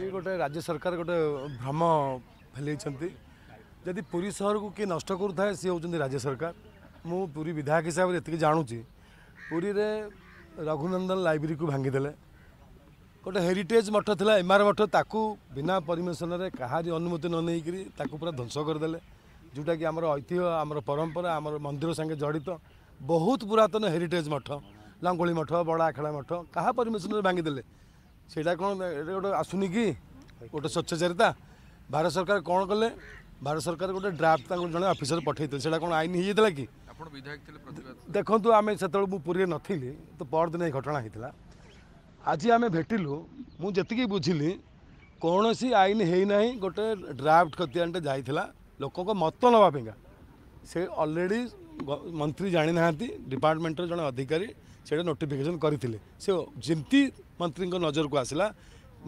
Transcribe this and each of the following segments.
ଏଇ ଗୋଟେ ରାଜ୍ୟ ସରକାର ଗୋଟେ ଭ୍ରମ ଫେଲେଇଛନ୍ତି ଯଦି ପୁରୀ ସହରକୁ କିଏ ନଷ୍ଟ କରୁଥାଏ ସିଏ ହେଉଛନ୍ତି ରାଜ୍ୟ ସରକାର ମୁଁ ପୁରୀ ବିଧାୟକ ହିସାବରେ ଏତିକି ଜାଣୁଛି ପୁରୀରେ ରଘୁନନ୍ଦନ ଲାଇବ୍ରେରୀକୁ ଭାଙ୍ଗିଦେଲେ ଗୋଟେ ହେରିଟେଜ୍ ମଠ ଥିଲା ଏମ୍ ଆର୍ ମଠ ତାକୁ ବିନା ପରିମେଶନରେ କାହାରି ଅନୁମତି ନ ନେଇକରି ତାକୁ ପୁରା ଧ୍ୱଂସ କରିଦେଲେ ଯେଉଁଟାକି ଆମର ଐତିହ୍ୟ ଆମର ପରମ୍ପରା ଆମର ମନ୍ଦିର ସାଙ୍ଗେ ଜଡ଼ିତ ବହୁତ ପୁରାତନ ହେରିଟେଜ୍ ମଠ ଲଙ୍ଗୁଳି ମଠ ବଡ଼ ଆଖେଡ଼ା ମଠ କାହା ପରିମେଶନରେ ଭାଙ୍ଗିଦେଲେ ସେଇଟା କ'ଣ ଗୋଟେ ଆସୁନି କି ଗୋଟେ ସ୍ୱଚ୍ଛଚାରିତା ଭାରତ ସରକାର କ'ଣ କଲେ ଭାରତ ସରକାର ଗୋଟେ ଡ୍ରାଫ୍ଟ ତାଙ୍କୁ ଜଣେ ଅଫିସର ପଠାଇଥିଲେ ସେଇଟା କ'ଣ ଆଇନ ହେଇଯାଇଥିଲା କି ଦେଖନ୍ତୁ ଆମେ ସେତେବେଳେ ମୁଁ ପୁରୀରେ ନଥିଲି ତ ପରଦିନ ଏ ଘଟଣା ହେଇଥିଲା ଆଜି ଆମେ ଭେଟିଲୁ ମୁଁ ଯେତିକି ବୁଝିଲି କୌଣସି ଆଇନ ହେଇନାହିଁ ଗୋଟେ ଡ୍ରାଫ୍ଟ ଖତିଆନଟେ ଯାଇଥିଲା ଲୋକଙ୍କ ମତ ନେବା ପାଇଁକା ସେ ଅଲରେଡ଼ି ମନ୍ତ୍ରୀ ଜାଣିନାହାନ୍ତି ଡିପାର୍ଟମେଣ୍ଟର ଜଣେ ଅଧିକାରୀ ସେଇଟା ନୋଟିଫିକେସନ୍ କରିଥିଲେ ସେ ଯେମିତି ମନ୍ତ୍ରୀଙ୍କ ନଜରକୁ ଆସିଲା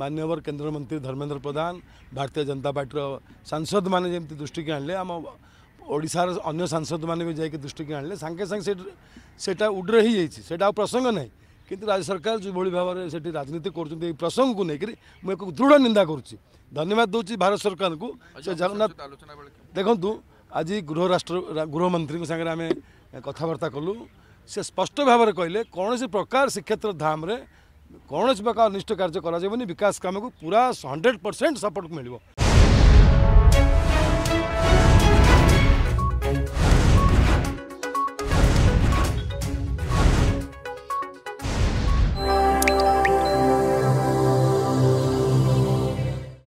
ମାନ୍ୟବର କେନ୍ଦ୍ରମନ୍ତ୍ରୀ ଧର୍ମେନ୍ଦ୍ର ପ୍ରଧାନ ଭାରତୀୟ ଜନତା ପାର୍ଟିର ସାଂସଦମାନେ ଯେମିତି ଦୃଷ୍ଟିକି ଆଣିଲେ ଆମ ଓଡ଼ିଶାର ଅନ୍ୟ ସାଂସଦମାନେ ବି ଯାଇକି ଦୃଷ୍ଟିକି ଆଣିଲେ ସାଙ୍ଗେ ସାଙ୍ଗେ ସେଇଟା ଉଡ୍ରେ ହେଇଯାଇଛି ସେଇଟା ଆଉ ପ୍ରସଙ୍ଗ ନାହିଁ କିନ୍ତୁ ରାଜ୍ୟ ସରକାର ଯେଉଁଭଳି ଭାବରେ ସେଠି ରାଜନୀତି କରୁଛନ୍ତି ଏଇ ପ୍ରସଙ୍ଗକୁ ନେଇକରି ମୁଁ ଏକ ଦୃଢ଼ ନିନ୍ଦା କରୁଛି ଧନ୍ୟବାଦ ଦେଉଛି ଭାରତ ସରକାରଙ୍କୁ ସେ ଜଗନ୍ନାଥ ଦେଖନ୍ତୁ ଆଜି ଗୃହ ରାଷ୍ଟ୍ର ଗୃହମନ୍ତ୍ରୀଙ୍କ ସାଙ୍ଗରେ ଆମେ କଥାବାର୍ତ୍ତା କଲୁ ସେ ସ୍ପଷ୍ଟ ଭାବରେ କହିଲେ କୌଣସି ପ୍ରକାର ଶ୍ରୀକ୍ଷେତ୍ର ଧାମରେ କୌଣସି ପ୍ରକାର ଅନିଷ୍ଟ କାର୍ଯ୍ୟ କରାଯିବନି ବିକାଶ କାମକୁ ପୁରା ହଣ୍ଡ୍ରେଡ଼ ପରସେଣ୍ଟ ସପୋର୍ଟ ମିଳିବ